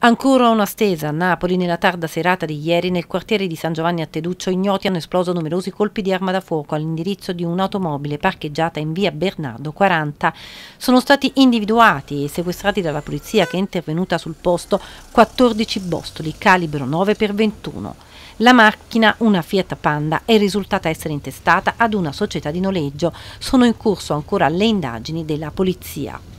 Ancora una stesa a Napoli nella tarda serata di ieri nel quartiere di San Giovanni a Teduccio ignoti hanno esploso numerosi colpi di arma da fuoco all'indirizzo di un'automobile parcheggiata in via Bernardo 40. Sono stati individuati e sequestrati dalla polizia che è intervenuta sul posto 14 bostoli calibro 9x21. La macchina, una Fiat Panda, è risultata essere intestata ad una società di noleggio. Sono in corso ancora le indagini della polizia.